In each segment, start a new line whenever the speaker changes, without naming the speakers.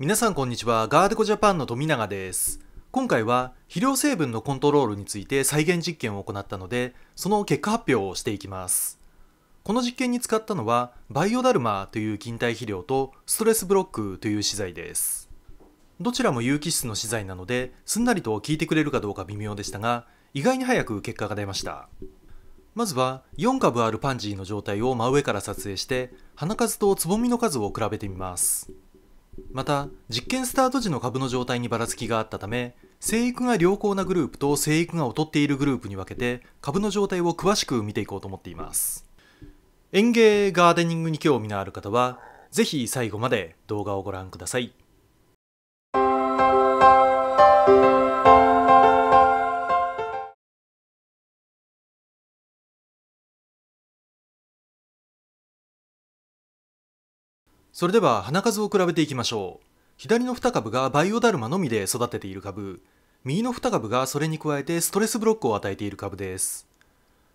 皆さんこんにちはガーデコジャパンの富永です今回は肥料成分のコントロールについて再現実験を行ったのでその結果発表をしていきますこの実験に使ったのはバイオダルマという菌体肥料とストレスブロックという資材ですどちらも有機質の資材なのですんなりと効いてくれるかどうか微妙でしたが意外に早く結果が出ましたまずは4株あるパンジーの状態を真上から撮影して花数とつぼみの数を比べてみますまた実験スタート時の株の状態にばらつきがあったため生育が良好なグループと生育が劣っているグループに分けて株の状態を詳しく見ていこうと思っています園芸ガーデニングに興味のある方は是非最後まで動画をご覧くださいそれでは花数を比べていきましょう左の2株がバイオダルマのみで育てている株右の2株がそれに加えてストレスブロックを与えている株です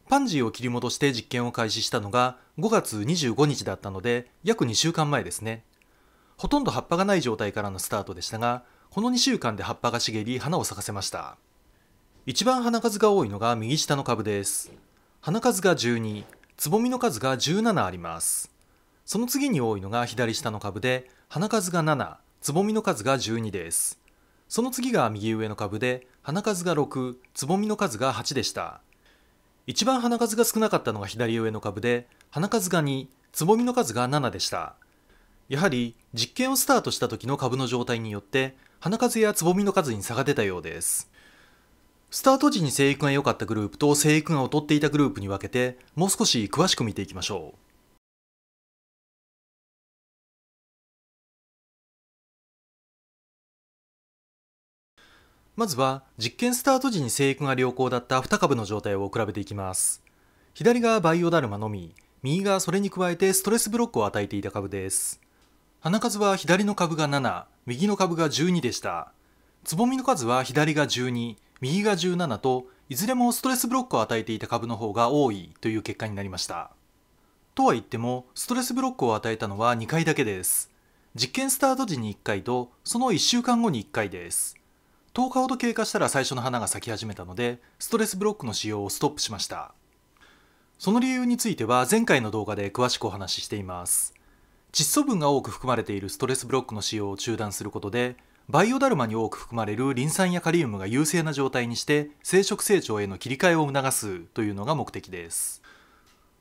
パンジーを切り戻して実験を開始したのが5月25日だったので約2週間前ですねほとんど葉っぱがない状態からのスタートでしたがこの2週間で葉っぱが茂り花を咲かせました一番花数が多いのが右下の株です花数が12つぼみの数が17ありますその次に多いのが左下の株で花数が7つぼみの数が12ですその次が右上の株で花数が6つぼみの数が8でした一番花数が少なかったのが左上の株で花数が2つぼみの数が7でしたやはり実験をスタートした時の株の状態によって花数やつぼみの数に差が出たようですスタート時に生育が良かったグループと生育が劣っていたグループに分けてもう少し詳しく見ていきましょうまずは実験スタート時に生育が良好だった2株の状態を比べていきます左がバイオダルマのみ右がそれに加えてストレスブロックを与えていた株です花数は左の株が7右の株が12でしたつぼみの数は左が12右が17といずれもストレスブロックを与えていた株の方が多いという結果になりましたとは言ってもストレスブロックを与えたのは2回だけです実験スタート時に1回とその1週間後に1回です10日ほど経過したら最初の花が咲き始めたのでストレスブロックの使用をストップしましたその理由については前回の動画で詳しくお話ししています窒素分が多く含まれているストレスブロックの使用を中断することでバイオダルマに多く含まれるリン酸やカリウムが優勢な状態にして生殖成長への切り替えを促すというのが目的です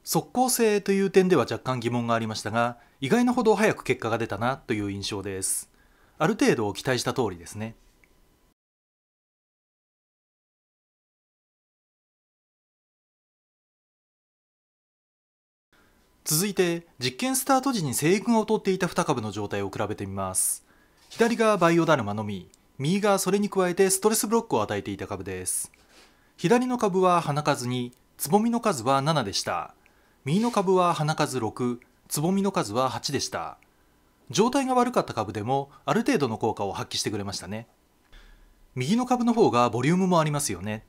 即効性という点では若干疑問がありましたが意外なほど早く結果が出たなという印象ですある程度期待した通りですね続いて実験スタート時に生育をとっていた2株の状態を比べてみます左がバイオダルマのみ右がそれに加えてストレスブロックを与えていた株です左の株は花数に、つぼみの数は7でした右の株は花数6つぼみの数は8でした状態が悪かった株でもある程度の効果を発揮してくれましたね右の株の方がボリュームもありますよね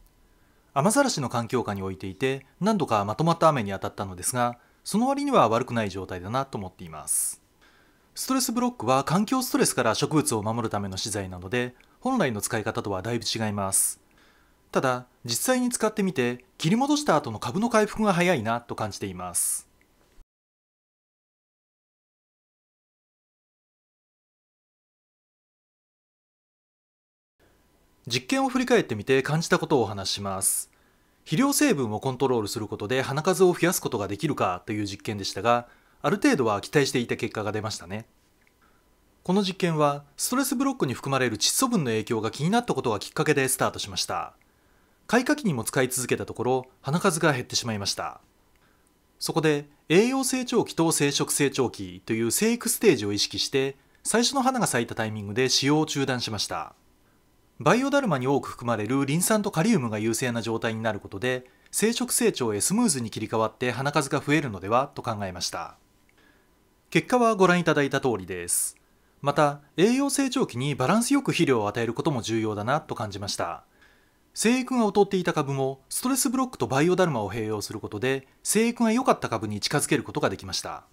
雨ざらしの環境下に置いていて何度かまとまった雨に当たったのですがその割には悪くない状態だなと思っていますストレスブロックは環境ストレスから植物を守るための資材なので本来の使い方とはだいぶ違いますただ実際に使ってみて切り戻した後の株の回復が早いなと感じています実験を振り返ってみて感じたことをお話しします肥料成分をコントロールすることで花数を増やすことができるかという実験でしたがある程度は期待していた結果が出ましたねこの実験はストレスブロックに含まれる窒素分の影響が気になったことがきっかけでスタートしました開花期にも使い続けたところ花数が減ってしまいましたそこで栄養成長期と生殖成長期という生育ステージを意識して最初の花が咲いたタイミングで使用を中断しましたバイオダルマに多く含まれるリン酸とカリウムが優勢な状態になることで生殖成長へスムーズに切り替わって花数が増えるのではと考えました結果はご覧いただいた通りですまた栄養成長期にバランスよく肥料を与えることも重要だなと感じました生育が劣っていた株もストレスブロックとバイオダルマを併用することで生育が良かった株に近づけることができました